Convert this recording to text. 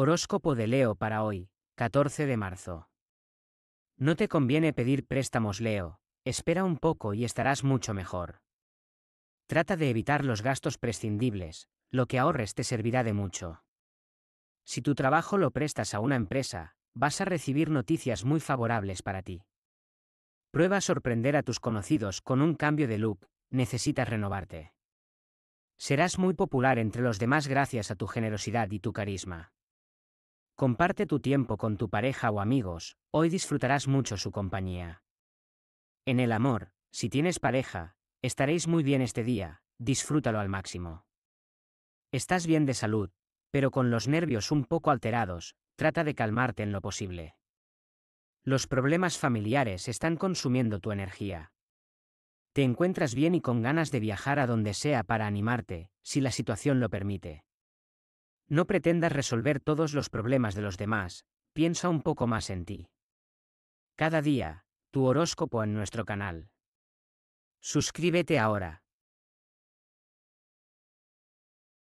Horóscopo de Leo para hoy, 14 de marzo. No te conviene pedir préstamos Leo, espera un poco y estarás mucho mejor. Trata de evitar los gastos prescindibles, lo que ahorres te servirá de mucho. Si tu trabajo lo prestas a una empresa, vas a recibir noticias muy favorables para ti. Prueba a sorprender a tus conocidos con un cambio de look, necesitas renovarte. Serás muy popular entre los demás gracias a tu generosidad y tu carisma. Comparte tu tiempo con tu pareja o amigos, hoy disfrutarás mucho su compañía. En el amor, si tienes pareja, estaréis muy bien este día, disfrútalo al máximo. Estás bien de salud, pero con los nervios un poco alterados, trata de calmarte en lo posible. Los problemas familiares están consumiendo tu energía. Te encuentras bien y con ganas de viajar a donde sea para animarte, si la situación lo permite. No pretendas resolver todos los problemas de los demás, piensa un poco más en ti. Cada día, tu horóscopo en nuestro canal. Suscríbete ahora.